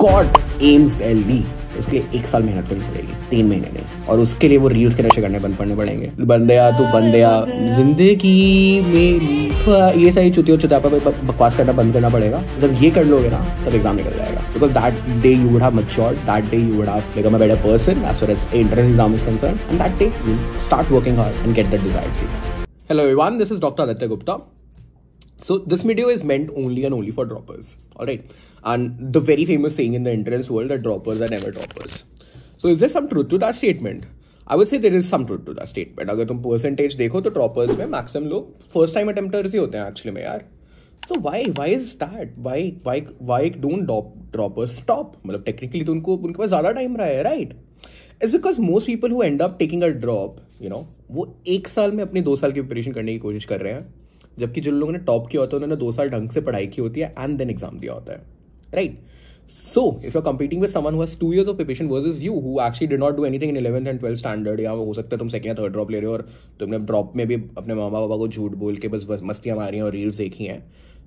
God AIIMS Delhi उसके लिए एक साल मेहनत करनी पड़ेगी तीन महीने नहीं और उसके लिए वो रील्स के नशे करने बंद पड़ने पड़ेंगे बंदे आ तू बंदे आ जिंदगी में ये सारी चुतियों चुतापा पे बकवास करना बंद करना पड़ेगा जब ये कर लोगे ना तब एग्जाम निकल जाएगा because that day you would have mature that day you would have become a better person as far as entrance exam is concern and that day you start working hard and get the desired seat hello everyone this is doctor Aditya Gupta So this video is meant only and only for droppers. All right. And the very famous saying in the entrance world that droppers are never toppers. So is there some truth to that statement? I would say there is some truth to that statement अगर तुम percentage देखो तो toppers में maximum लोग first time अटेम्प्टर्स ही होते हैं actually में यार तो why why is that why why why don't droppers top मतलब टेक्निकली तो उनको उनके पास ज़्यादा टाइम रहा है right is because most people who end up taking a drop you know वो एक साल में अपने दो साल की प्रिपरेशन करने की कोशिश कर रहे हैं जबकि जिन लोगों ने टॉप किया होता है उन्होंने दो साल ढंग से पढ़ाई की होती है एंड देन एग्जाम दिया होता है right so if you competing with someone हुआ two years of preparation versus you who actually did not do anything in eleventh and twelfth standard या हो सकता है तुम सेकंड या थर्ड ड्रॉप ले रहे हो और तुमने ड्रॉप में भी अपने मामा बाबा को झूठ बोल के बस मस्तियां मारी हैं और रील्स देखी हैं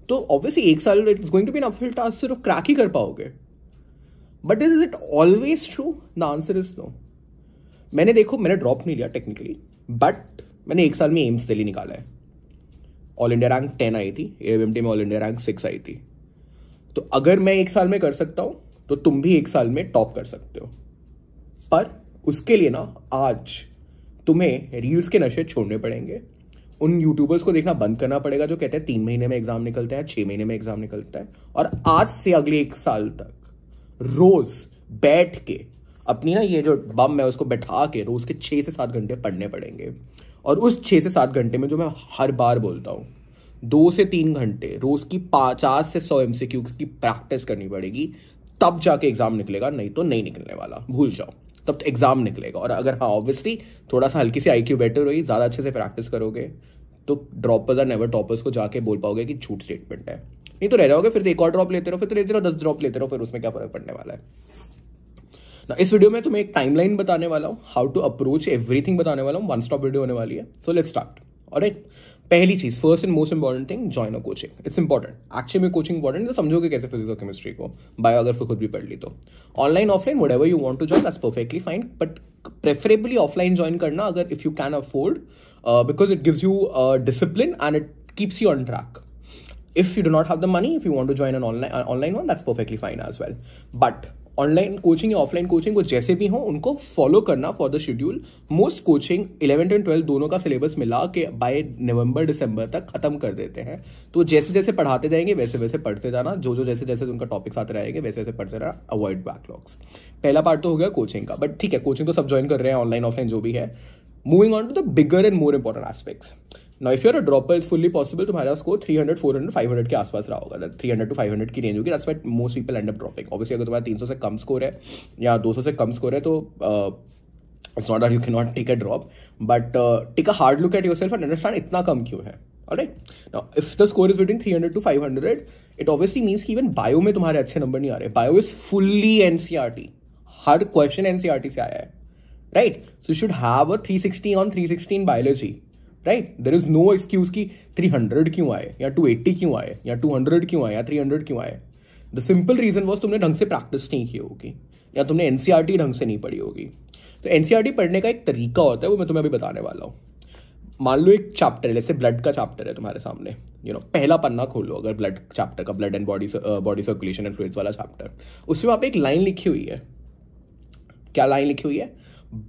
तो ऑब्वियसली एक साल it's going to be uphill task सिर्फ क्रैक ही कर पाओगे but is it always true the answer is no मैंने देखो मैंने ड्रॉप नहीं लिया टेक्निकली बट मैंने एक साल में एम्स दिल्ली निकाला है ऑल इंडिया रैंक टेन आई थी ए एम में ऑल इंडिया रैंक सिक्स आई थी तो अगर मैं एक साल में कर सकता हूँ तो तुम भी एक साल में टॉप कर सकते हो पर उसके लिए ना आज तुम्हें रील्स के नशे छोड़ने पड़ेंगे उन यूट्यूबर्स को देखना बंद करना पड़ेगा जो कहते हैं तीन महीने में एग्जाम निकलता है छह महीने में एग्जाम निकलता है और आज से अगले एक साल तक रोज बैठ के अपनी ना ये जो बम है उसको बैठा के रोज के छह से सात घंटे पढ़ने पड़ेंगे और उस छः से सात घंटे में जो मैं हर बार बोलता हूँ दो से तीन घंटे रोज़ की पचास से सौ एम की प्रैक्टिस करनी पड़ेगी तब जाके एग्ज़ाम निकलेगा नहीं तो नहीं निकलने वाला भूल जाओ तब तो एग्ज़ाम निकलेगा और अगर हाँ ऑब्वियसली थोड़ा सा हल्की सी आई क्यू बेटर हुई ज़्यादा अच्छे से प्रैक्टिस करोगे तो ड्रॉपर्स और नेवर टॉपर्स को जाके बोल पाओगे कि छूट स्टेटमेंट है नहीं तो रह जाओगे फिर तो एक और ड्रॉप लेते रहो फिर तो लेते रहो दस ड्रॉप लेते रहो फिर उसमें क्या फर्क पड़ने वाला है ना इस वीडियो में तुम्हें एक टाइमलाइन बताने वाला हूँ हाउ टू अप्रोच एवरीथिंग बताने वाला हूँ वन स्टॉप वीडियो होने वाली है सो लेट स्टार्ट और पहली चीज first and most important thing join a coaching it's important actually में कोचिंग इंपॉर्टेंट तो समझोगे कैसे फिजिक्स और केमिस्ट्री को बायोग्राफी खुद भी पढ़ ली तो online offline whatever you want to join that's perfectly fine but preferably offline join करना अगर if you can afford because it gives you discipline and it keeps you on track if you do not have the money if you want to join an online online one one perfectly fine as well but online coaching या offline coaching वो जैसे भी हो उनको follow करना for the schedule most coaching eleventh and twelfth दोनों का syllabus मिला के बाय नवंबर दिसंबर तक खत्म कर देते हैं तो जैसे जैसे पढ़ाते जाएंगे वैसे वैसे पढ़ते जाना जो जो जैसे जैसे उनका टॉपिक्स आते रहेंगे वैसे वैसे पढ़ते रहना अवॉइड बैकलॉग्स पहला पार्ट तो हो गया कोचिंग का बट ठीक है कोचिंग तो सब ज्वाइन कर रहे हैं ऑनलाइन ऑफलाइन जो भी है moving on to the bigger and more important aspects ना if you're a dropper is fully possible तुम्हारा स्कोर हंड्रेड फाइव हंड्रेड के आसपास रहा होगा three hundred to five hundred की रेंज होगी that's what most people end up dropping obviously अगर तुम्हारा तीन सौ से कम स्कोर है या दो सौ से कम स्कोर है तो it's not or you can not take a drop but take a hard look at yourself and understand इतना कम क्यों है right now if the score is between three hundred to five hundred it obviously means की even bio में तुम्हारे अच्छे number नहीं आ रहे बायो इज फुल्ली टी हर क्वेश्चन टी e से आया है right so should have a three sixty on three sixty in biology right there is no excuse की 300 क्यों आए या 280 क्यों आए या 200 क्यों आए या 300 क्यों आए द सिंपल रीजन वॉज तुमने ढंग से प्रैक्टिस नहीं की होगी या तुमने एन e ढंग से नहीं पढ़ी होगी तो एन e पढ़ने का एक तरीका होता है वो मैं तुम्हें अभी बताने वाला हूँ मान लो एक चैप्टर है जैसे ब्लड का चैप्टर है तुम्हारे सामने यू you नो know, पहला पन्ना खोलो अगर ब्लड चैप्टर का blood and body body circulation and fluids वाला चैप्टर उसमें वहाँ पे एक लाइन लिखी हुई है क्या लाइन लिखी हुई है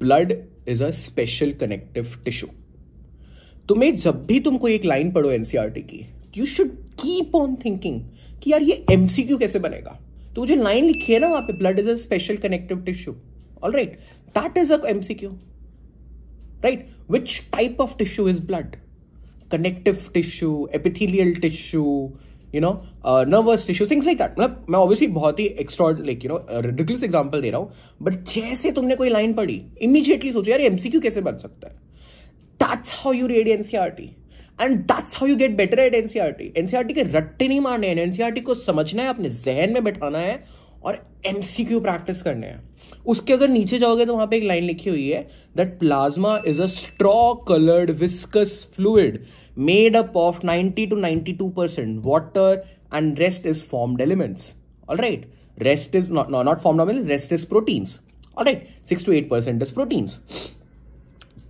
blood is a special connective tissue तुम्हें जब भी तुम कोई एक लाइन पढ़ो एनसीआरटी e की you should keep on thinking कि यार ये एमसीक्यू कैसे बनेगा तो जो लाइन लिखी है ना वहां पे blood is a special connective tissue all right that is a MCQ right which type of tissue is blood connective tissue epithelial tissue you know nervous tissue things like that मतलब मैं obviously बहुत ही extra like you know ridiculous example दे रहा हूं but जैसे तुमने कोई लाइन पढ़ी इमीजिएटली सोचो यार एमसीक्यू कैसे बन सकता है that's how you read NCERT and that's how you get better at NCERT NCERT के रट्टे नहीं मारने हैं एनसीआरटी e को समझना है अपने जहन में बैठाना है और एमसीक्यू प्रैक्टिस करने हैं उसके अगर नीचे जाओगे तो वहां पे एक लाइन लिखी हुई है that plasma is a straw coloured viscous fluid made up of 90 to 92 percent water and rest is formed elements all right rest is not not formed elements rest is proteins all right six to eight percent is proteins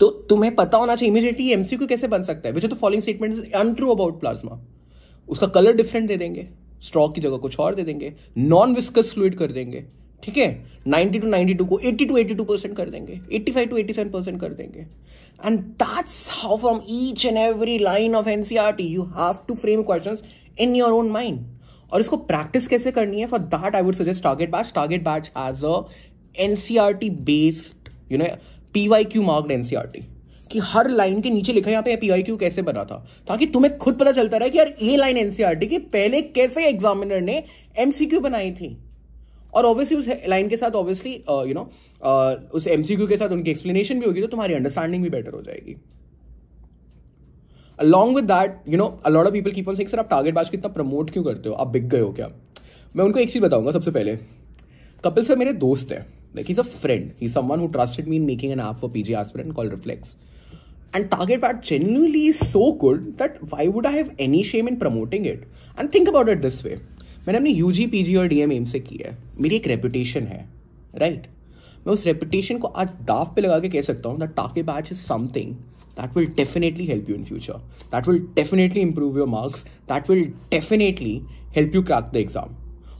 तो तुम्हें पता होना चाहिए immediately MCQ कैसे बन सकता है which the following statement is untrue about plasma उसका कलर डिफरेंट दे देंगे स्ट्रॉक की जगह कुछ और दे देंगे नॉन विस्कस फ्लूड कर देंगे ठीक है 90 टू 92 को 80 टू 82 परसेंट कर देंगे 85 टू 87 परसेंट कर देंगे and that's how from each and every line of NCERT you have to frame questions in your own mind और इसको प्रैक्टिस कैसे करनी है for that I would suggest target batch target batch as a NCERT based you know P Y Q marked NCERT कि हर line के नीचे लिखा यहाँ पे पी आई क्यू कैसे बना था ताकि तुम्हें खुद पता चलता रहे कि यार ये लाइन एनसीआर के पहले कैसे एग्जामिनर ने एमसीक्यू बनाई थी और ऑब्वियसली उस लाइन के साथ ऑब्वियसली यू नो उस एमसीक्यू के साथ उनकी एक्सप्लेनेशन भी होगी तो तुम्हारी अंडरस्टैंडिंग भी बेटर हो जाएगी along with that you know a lot of people keep on sir आप टारगेट बाज कितना प्रमोट क्यों करते हो आप बिक गए हो क्या मैं उनको एक चीज़ बताऊंगा सबसे पहले कपिल सर मेरे दोस्त हैं Like he's a friend. He's someone who trusted me in making an app for PG aspirant called Reflex. And Target Pad genuinely is so good that why would I have any shame in promoting it? And think about it this way. मैंने अपनी you G P G और D M M से की है मेरी एक reputation है right right? मैं उस रेपुटेशन को आज दाव पे लगा के कह सकता हूँ that target batch is something that will definitely help you in future that will definitely improve your marks that will definitely help you crack the exam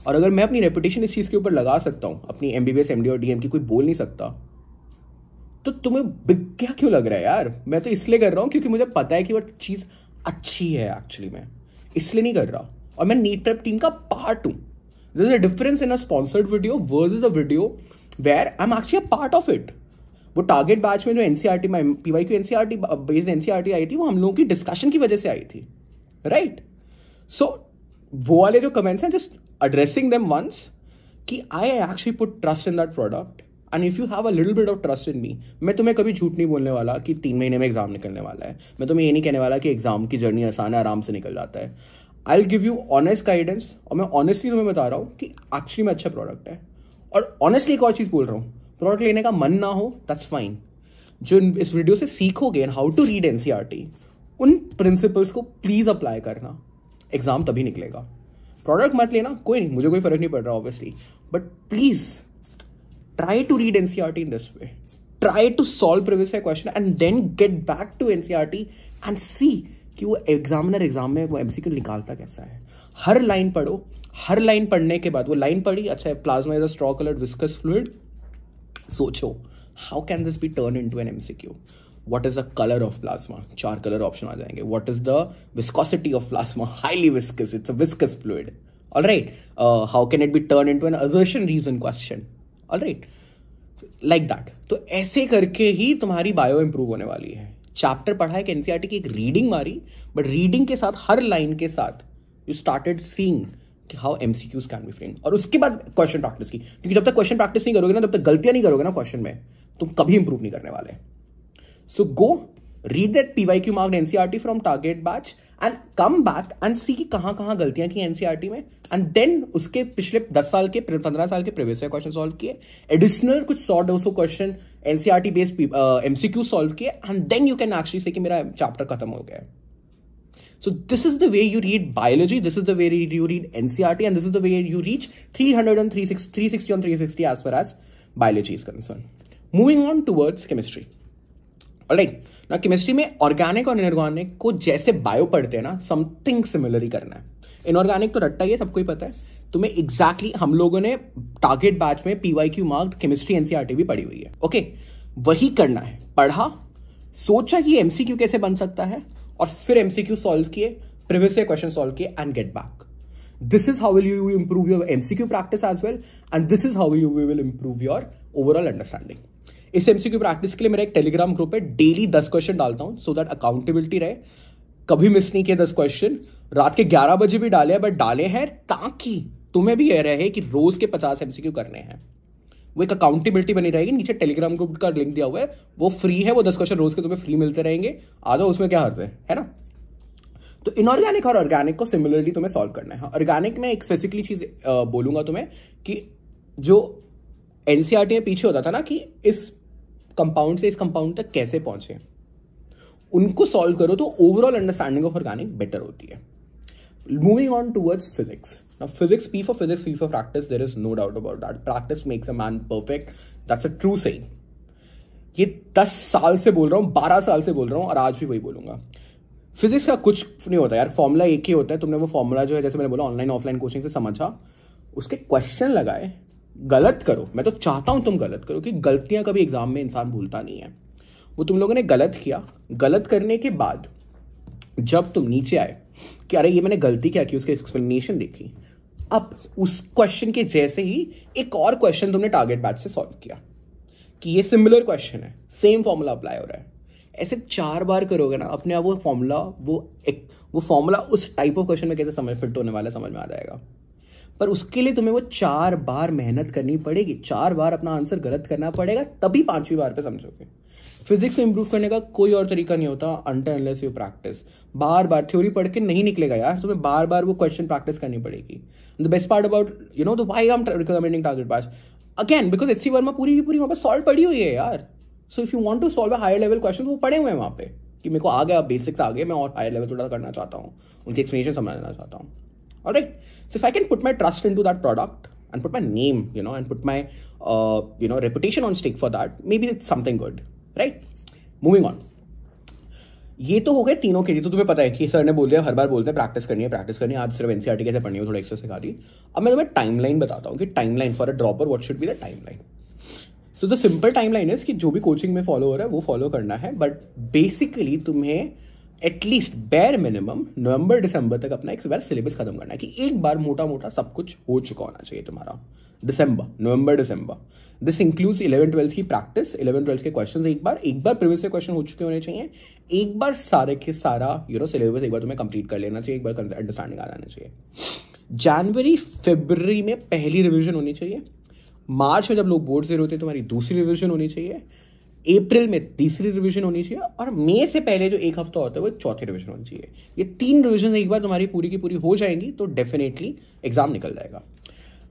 और अगर मैं अपनी रेपुटेशन इस चीज़ के ऊपर लगा सकता हूँ अपनी एम बी बी और डी की कोई बोल नहीं सकता तो तुम्हें बिग क्या क्यों लग रहा है यार मैं तो इसलिए कर रहा हूँ क्योंकि मुझे पता है कि वो चीज़ अच्छी है एक्चुअली मैं इसलिए नहीं कर रहा और मैं नीट प्रेप टीम का पार्ट हूँ difference in a sponsored video sponsored is a video where I am actually a part of it वो टारगेट बैच में जो एनसीआरटी e में P Y Q NCERT based NCERT आई थी वो हम लोगों की डिस्कशन की वजह से आई थी राइट right? सो so, वो वाले जो कमेंट्स हैं जस्ट addressing them once कि I actually put trust in that product and if you have a little bit of trust in me मैं तुम्हें कभी झूठ नहीं बोलने वाला कि तीन महीने में एग्जाम निकलने वाला है मैं तुम्हें ये नहीं कहने वाला कि एग्जाम की जर्नी आसान है आराम से निकल जाता है I will give you honest guidance और मैं ऑनेस्टली तुम्हें बता रहा हूँ कि एक्चुअली में अच्छा प्रोडक्ट है और ऑनेस्टली एक और चीज़ बोल रहा हूँ प्रोडक्ट लेने का मन ना हो दैट्स फाइन जो इस वीडियो से सीखोगे and how to read an उन प्रिंसिपल्स को प्लीज़ अप्लाई करना एग्जाम तभी निकलेगा प्रोडक्ट मत लेना कोई नहीं मुझे कोई फर्क नहीं पड़ रहा obviously but please try to read NCERT in this way try to solve previous question and then get back to NCERT and see कि वो एग्जामिनर एग्जाम में वो एमसीक्यू निकालता कैसा है हर लाइन पढ़ो हर लाइन पढ़ने के बाद वो लाइन पढ़ी अच्छा है plasma is a straw coloured viscous fluid सोचो how can this be turn into an MCQ what is the colour of plasma चार कलर ऑप्शन आ जाएंगे what is the viscosity of plasma highly viscous it's viscous fluid all right how can it be turn into an assertion reason question all right like that तो ऐसे करके ही तुम्हारी bio improve होने वाली है chapter पढ़ा है कि एनसीआरटी e की एक रीडिंग मारी बट रीडिंग के साथ हर लाइन के साथ यू स्टार्टेड सींग कि how M C Qs can be framed और उसके बाद क्वेश्चन प्रैक्टिस की क्योंकि जब तक क्वेश्चन प्रैक्टिस नहीं करोगे ना तब तक गलतियां नहीं करोगे ना क्वेश्चन में तुम कभी इंप्रूव नहीं करने वाले So go read that PYQ marked NCRT from target batch and come back and see कि कहाँ कहाँ गलतियां की एनसीईआरटी में एंड देन उसके पिछले 10 साल के 15 साल के प्रीवियस क्वेश्चन सॉल्व किए एडिशनल कुछ सौ दो सौ question NCERT based MCQ solve किए and then you can actually say कि मेरा चैप्टर खत्म हो गया So this is the way you read biology, this is the way you read NCRT, and this is the way you reach 300 and 360, 360 on 360 as far as biology is concerned. Moving on towards chemistry. Right ना chemistry में organic और inorganic को जैसे bio पढ़ते हैं ना something similar ही करना है इनऑर्गेनिक तो रट्टा ही है सबको ही पता है तुम्हें एग्जैक्टली exactly हम लोगों ने टारगेट बैच में P Y Q marked chemistry NCERT भी पढ़ी हुई है ओके okay, वही करना है पढ़ा सोचा कि एमसीक्यू कैसे बन सकता है और फिर एमसीक्यू सॉल्व किए प्रीवियस क्वेश्चन सॉल्व किए and get back this is how will you improve your MCQ practice as well and this is how you will improve your overall understanding इस एमसीक्यू प्रैक्टिस के लिए मेरा एक Telegram group है daily दस क्वेश्चन डालता हूँ सो दैट अकाउंटेबिलिटी रहे कभी मिस नहीं किए दस क्वेश्चन रात के ग्यारह बजे भी डाले बट डाले हैं ताकि तुम्हें भी यह रहे कि रोज के पचास एमसीक्यू करने हैं वो एक अकाउंटेबिलिटी बनी रहेगी नीचे टेलीग्राम ग्रुप का लिंक दिया हुआ है वो फ्री है वो दस क्वेश्चन रोज के तुम्हें फ्री मिलते रहेंगे आ जाओ उसमें क्या हर्ज है है ना तो इनऑर्गेनिक और ऑर्गेनिक को सिमिलरली तुम्हें सॉल्व करना है ऑर्गेनिक हाँ, में एक स्पेसिकली चीज बोलूंगा तुम्हें कि जो एनसीआरटी e में पीछे होता था ना कि इस कंपाउंड से इस कंपाउंड तक कैसे पहुंचे उनको सॉल्व करो तो overall understanding of organic better होती है moving on towards physics now physics p for physics p for practice there is no doubt about that practice makes a man perfect that's a true saying ये दस साल से बोल रहा हूं बारह साल से बोल रहा हूं और आज भी वही बोलूंगा फिजिक्स का कुछ नहीं होता यार फॉर्मूला एक ही होता है तुमने वो फॉर्मूला जो है जैसे मैंने बोला ऑनलाइन ऑफलाइन कोचिंग से समझा उसके क्वेश्चन लगाए गलत करो मैं तो चाहता हूं तुम गलत करो कि गलतियां कभी एग्ज़ाम में इंसान भूलता नहीं है वो तुम लोगों ने गलत किया गलत करने के बाद जब तुम नीचे आए कि अरे ये मैंने गलती क्या की उसकी एक्सप्लेनेशन देखी अब उस क्वेश्चन के जैसे ही एक और क्वेश्चन तुमने टारगेट बैच से सॉल्व किया कि ये सिमिलर क्वेश्चन है सेम फॉर्मूला अप्लाई हो रहा है ऐसे चार बार करोगे ना अपने आप वो फॉर्मूला वो एक वो फॉर्मूला उस टाइप ऑफ क्वेश्चन में कैसे समझ फिट होने वाला समझ में आ जाएगा पर उसके लिए तुम्हें वो चार बार मेहनत करनी पड़ेगी चार बार अपना आंसर गलत करना पड़ेगा तभी पांचवी बार पे समझोगे फिजिक्स को इंप्रूव करने का कोई और तरीका नहीं होता अनलेस यू प्रैक्टिस बार बार थ्योरी पढ़ के नहीं निकलेगा यार तुम्हें बार बार वो क्वेश्चन प्रैक्टिस करनी पड़ेगी the best part about you know the why I'm recommending target batch again because S C Verma पूरी की पूरी वहाँ पर सॉल्व पड़ी हुई है यार so if you want to solve higher level question वो पड़े हुए हैं वहाँ पे कि मेरे को आ गया बेसिक्स आ गए मैं और हायर लेवल थोड़ा करना चाहता हूँ उनकी एक्सप्लेनेशन समझना चाहता हूँ all right so if i can put my trust into that product and put my name you know and put my uh, you know reputation on stake for that maybe it's something good right moving on ये तो हो गए तीनों के लिए तो तुम्हें पता है कि सर ने बोल दिया हर बार बोलते हैं प्रैक्टिस करनी है प्रैक्टिस करनी है आज सिर्फ एनसीआर e कैसे पढ़नी है थोड़ा एक्सर सिखा दी अब मैं तुम्हें टाइमलाइन बताता हूँ कि timeline for a dropper what should be the timeline so the simple timeline is कि जो भी कोचिंग में फॉलो हो रहा है वो फॉलो करना है बट बेसिकली तुम्हें एटलीस्ट बेर मिनिमम नवंबर दिसंबर तक अपना एक बार सिलेबस खत्म करना है कि एक बार मोटा मोटा सब कुछ हो चुका होना चाहिए तुम्हारा दिसंबर नवंबर दिसंबर दिस इंक्लूड्स इलेवन ट्वेल्थ की प्रैक्टिस इलेवन ट्वेल्थ के क्वेश्चन एक बार एक बार प्रीवियस से क्वेश्चन हो चुके होने चाहिए एक बार सारे के सारा यू नो सिलेबस एक बार तुम्हें कंप्लीट कर लेना चाहिए एक बार अंडरस्टैंडिंग आ जाना चाहिए जनवरी फेबररी में पहली रिविजन होनी चाहिए मार्च में जब लोग बोर्ड से रहते हैं तुम्हारी दूसरी रिविजन होनी चाहिए अप्रैल में तीसरी रिवीजन होनी चाहिए और मई से पहले जो एक हफ्ता होता है वो चौथी रिवीजन होनी चाहिए ये तीन रिवीजन एक बार तुम्हारी पूरी की पूरी हो जाएंगी तो डेफिनेटली एग्जाम निकल जाएगा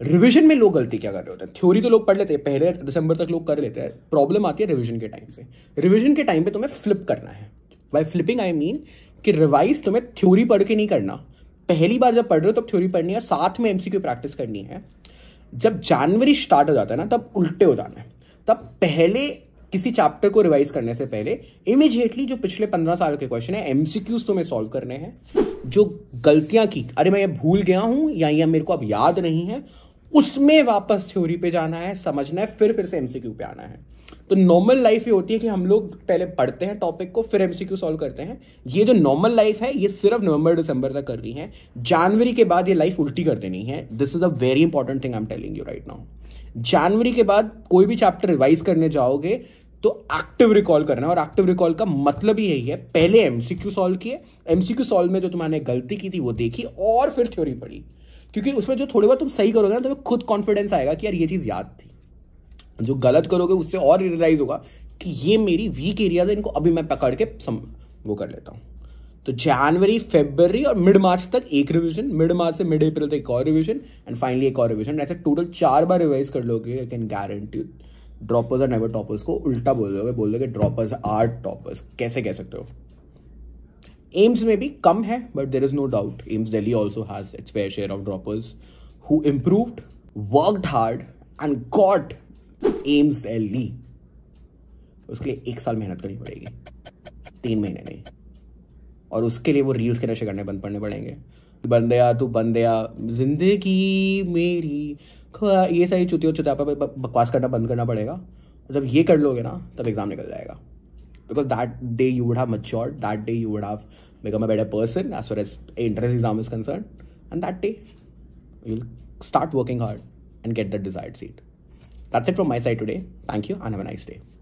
रिवीजन में लोग गलती क्या कर रहे होते हैं थ्योरी तो लोग पढ़ लेते हैं पहले दिसंबर तक लोग कर लेते हैं प्रॉब्लम आती है रिविजन के टाइम पे रिविजन के टाइम पे तुम्हें फ्लिप करना है बाई फ्लिपिंग आई मीन कि रिवाइज तुम्हें थ्योरी पढ़ के नहीं करना पहली बार जब पढ़ रहे हो तब थ्योरी पढ़नी है साथ में एमसीक्यू प्रैक्टिस करनी है जब जनवरी स्टार्ट हो जाता है ना तब उल्टे हो जाना है तब पहले किसी चैप्टर को रिवाइज करने से पहले इमीजिएटली जो पिछले पंद्रह साल के क्वेश्चन है एमसीक्यूज तुम्हें सॉल्व करने हैं जो गलतियां की अरे मैं ये भूल गया हूं या ये मेरे को अब याद नहीं है उसमें वापस थ्योरी पे जाना है समझना है फिर फिर से एमसीक्यू पे आना है तो नॉर्मल लाइफ ये होती है कि हम लोग पहले पढ़ते हैं टॉपिक को फिर एमसीक्यू सॉल्व करते हैं ये जो नॉर्मल लाइफ है ये सिर्फ नवंबर दिसंबर तक कर रही है जनवरी के बाद ये लाइफ उल्टी कर देनी है this is a very important thing I am telling you right now जनवरी के बाद कोई भी चैप्टर रिवाइज करने जाओगे तो एक्टिव रिकॉल करना और एक्टिव रिकॉल का मतलब ही यही है पहले एमसीक्यू सॉल्व किए एमसीक्यू सॉल्व में जो तुम्हारे गलती की थी वो देखी और फिर थ्योरी पढ़ी क्योंकि उसमें जो थोड़ी बहुत तुम सही करोगे ना तुम्हें खुद कॉन्फिडेंस आएगा कि यार ये चीज़ याद थी जो गलत करोगे उससे और रियलाइज होगा कि ये मेरी वीक एरिया है इनको अभी मैं पकड़ के सम वो कर लेता हूँ तो जनवरी फेबररी और मिड मार्च तक एक रिविजन मिड मार्च से मिड अप्रैल तक एक और रिविजन एंड फाइनली एक और रिविजन ऐसे टोटल चार बार रिवाइज कर लोगे आई कैन गारंटी ड्रॉपर्स और नेवर टॉपर्स को उल्टा बोल दोगे बोल दोगे ड्रॉपर्स आर टॉपर्स कैसे कह सकते हो एम्स में भी कम है but there is no doubt AIIMS Delhi also has its fair share of droppers who improved worked hard and got AIIMS Delhi उसके लिए एक साल मेहनत करनी पड़ेगी तीन महीने नहीं और उसके लिए वो रील्स के नशे करने बंद पड़ने पड़ेंगे बंदया तू तो बंदया जिंदगी मेरी तो ये सारी चुती हो चुता पे बकवास करना बंद करना पड़ेगा जब ये कर लोगे ना तब एग्ज़ाम निकल जाएगा because that day you would have mature that day you would have become a better person as far as entrance exam is concern and that day you start working hard and get the desired seat that's it from my side today thank you and have a nice day